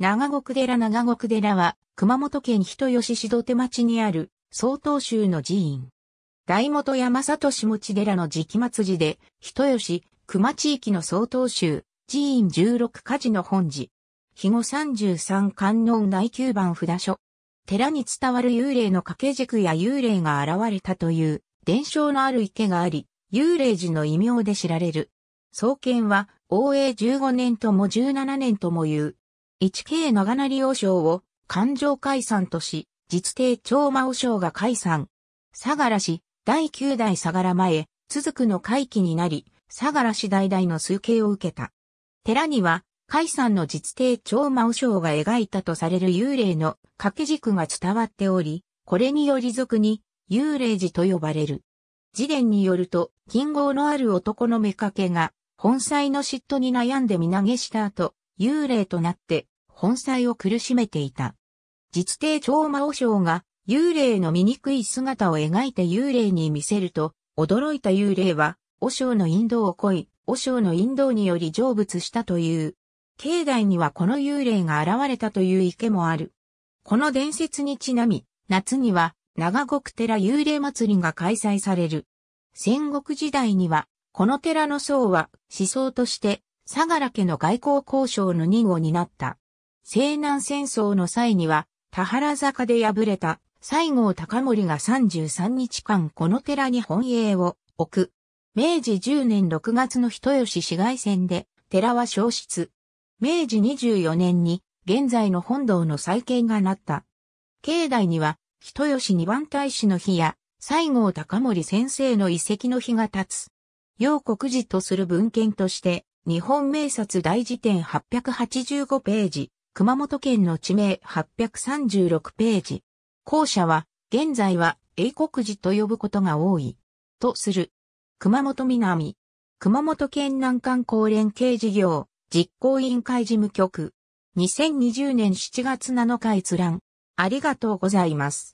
長国寺長国寺は、熊本県人吉市土手町にある、曹洞宗の寺院。大本山里下地寺の時期末寺で、人吉、熊地域の曹洞宗、寺院16家寺の本寺。日後33観音内9番札所。寺に伝わる幽霊の掛け軸や幽霊が現れたという、伝承のある池があり、幽霊寺の異名で知られる。創建は、応永15年とも17年ともいう、1K 長成王将を勘定解散とし、実帝長魔王将が解散。相良氏、第9代相良前、続くの会期になり、相良氏代々の推計を受けた。寺には、解散の実帝長魔王将が描いたとされる幽霊の掛け軸が伝わっており、これにより俗に幽霊寺と呼ばれる。次伝によると、金剛のある男の目けが、本妻の嫉妬に悩んで身投げした後、幽霊となって、本妻を苦しめていた。実帝超魔王将が幽霊の醜い姿を描いて幽霊に見せると、驚いた幽霊は、和尚の引導を恋和尚の引導により成仏したという。境内にはこの幽霊が現れたという池もある。この伝説にちなみ、夏には長国寺幽霊祭りが開催される。戦国時代には、この寺の僧は思想として、相良家の外交交渉の任を担った。西南戦争の際には、田原坂で敗れた西郷隆盛が33日間この寺に本営を置く。明治10年6月の人吉市街戦で寺は消失。明治24年に現在の本堂の再建がなった。境内には人吉二番大使の日や西郷隆盛先生の遺跡の日が立つ。要国寺とする文献として日本名刹大辞典885ページ、熊本県の地名836ページ。校舎は、現在は英国寺と呼ぶことが多い。とする。熊本南。熊本県南関高連携事業、実行委員会事務局。2020年7月7日閲覧。ありがとうございます。